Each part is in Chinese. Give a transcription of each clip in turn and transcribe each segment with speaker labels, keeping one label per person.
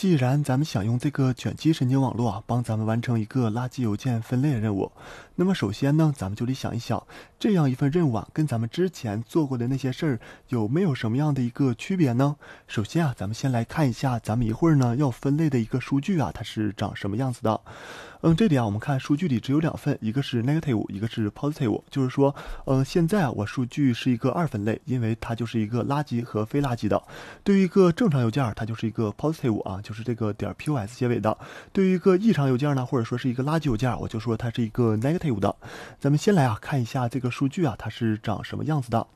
Speaker 1: 既然咱们想用这个卷积神经网络啊，帮咱们完成一个垃圾邮件分类的任务，那么首先呢，咱们就得想一想，这样一份任务啊，跟咱们之前做过的那些事儿有没有什么样的一个区别呢？首先啊，咱们先来看一下，咱们一会儿呢要分类的一个数据啊，它是长什么样子的。嗯，这里啊，我们看数据里只有两份，一个是 negative，一个是 positive，就是说，嗯，现在啊，我数据是一个二分类，因为它就是一个垃圾和非垃圾的。对于一个正常邮件，它就是一个 positive 啊，就是这个点 p o s 结尾的。对于一个异常邮件呢，或者说是一个垃圾邮件，我就说它是一个 negative 的。咱们先来啊，看一下这个数据啊，它是长什么样子的。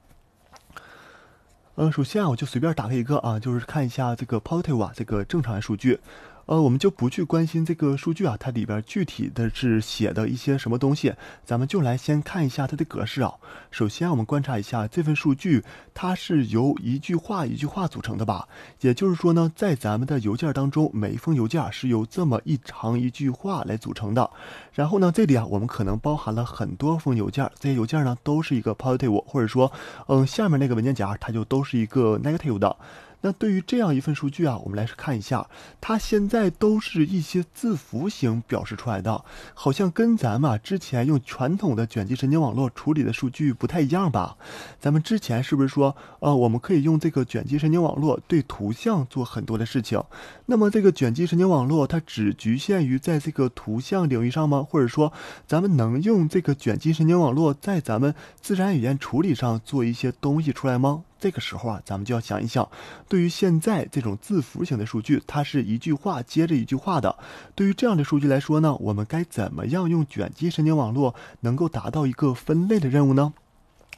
Speaker 1: 嗯，首先啊，我就随便打开一个啊，就是看一下这个 positive 啊，这个正常数据。呃，我们就不去关心这个数据啊，它里边具体的是写的一些什么东西，咱们就来先看一下它的格式啊。首先，我们观察一下这份数据，它是由一句话一句话组成的吧？也就是说呢，在咱们的邮件当中，每一封邮件是由这么一长一句话来组成的。然后呢，这里啊，我们可能包含了很多封邮件，这些邮件呢都是一个 positive，或者说，嗯，下面那个文件夹它就都是一个 negative 的。那对于这样一份数据啊，我们来看一下，它现在都是一些字符型表示出来的，好像跟咱们之前用传统的卷积神经网络处理的数据不太一样吧？咱们之前是不是说，呃，我们可以用这个卷积神经网络对图像做很多的事情？那么这个卷积神经网络它只局限于在这个图像领域上吗？或者说，咱们能用这个卷积神经网络在咱们自然语言处理上做一些东西出来吗？这个时候啊，咱们就要想一想，对于现在这种字符型的数据，它是一句话接着一句话的。对于这样的数据来说呢，我们该怎么样用卷积神经网络能够达到一个分类的任务呢？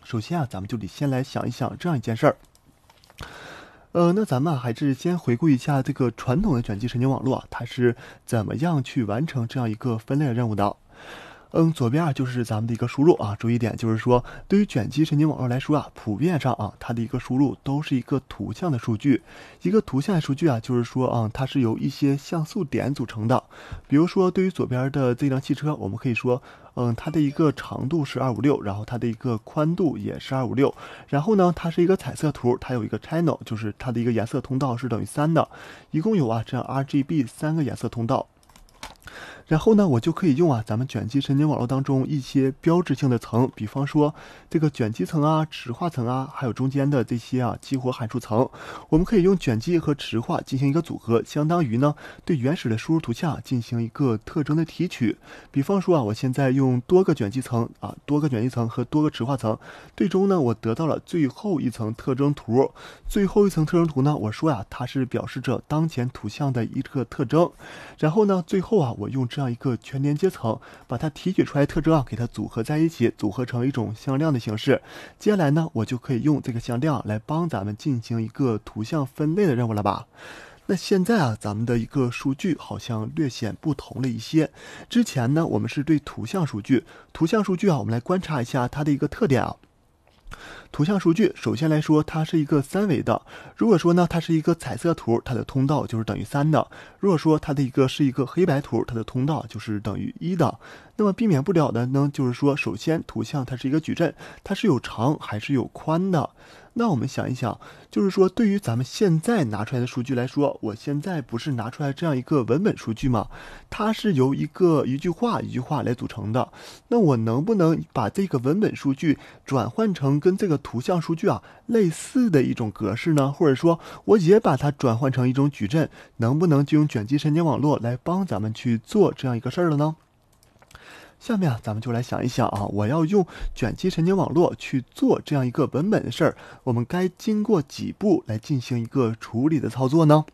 Speaker 1: 首先啊，咱们就得先来想一想这样一件事儿。呃，那咱们还是先回顾一下这个传统的卷积神经网络啊，它是怎么样去完成这样一个分类的任务的。嗯，左边啊就是咱们的一个输入啊。注意点就是说，对于卷积神经网络来说啊，普遍上啊，它的一个输入都是一个图像的数据。一个图像数据啊，就是说啊，它是由一些像素点组成的。比如说，对于左边的这辆汽车，我们可以说，嗯，它的一个长度是二五六，然后它的一个宽度也是二五六。然后呢，它是一个彩色图，它有一个 channel，就是它的一个颜色通道是等于三的，一共有啊这样 RGB 三个颜色通道。然后呢，我就可以用啊，咱们卷积神经网络当中一些标志性的层，比方说这个卷积层啊、池化层啊，还有中间的这些啊激活函数层，我们可以用卷积和池化进行一个组合，相当于呢对原始的输入图像进行一个特征的提取。比方说啊，我现在用多个卷积层啊、多个卷积层和多个池化层，最终呢我得到了最后一层特征图。最后一层特征图呢，我说呀它是表示着当前图像的一个特征。然后呢，最后啊我用。这样一个全连接层，把它提取出来特征啊，给它组合在一起，组合成一种向量的形式。接下来呢，我就可以用这个向量来帮咱们进行一个图像分类的任务了吧？那现在啊，咱们的一个数据好像略显不同了一些。之前呢，我们是对图像数据，图像数据啊，我们来观察一下它的一个特点啊。图像数据首先来说，它是一个三维的。如果说呢，它是一个彩色图，它的通道就是等于三的；如果说它的一个是一个黑白图，它的通道就是等于一的。那么避免不了的呢，就是说，首先图像它是一个矩阵，它是有长还是有宽的。那我们想一想，就是说，对于咱们现在拿出来的数据来说，我现在不是拿出来这样一个文本数据吗？它是由一个一句话一句话来组成的。那我能不能把这个文本数据转换成跟这个图像数据啊类似的一种格式呢？或者说，我也把它转换成一种矩阵，能不能就用卷积神经网络来帮咱们去做这样一个事儿了呢？下面啊，咱们就来想一想啊，我要用卷积神经网络去做这样一个文本的事儿，我们该经过几步来进行一个处理的操作呢？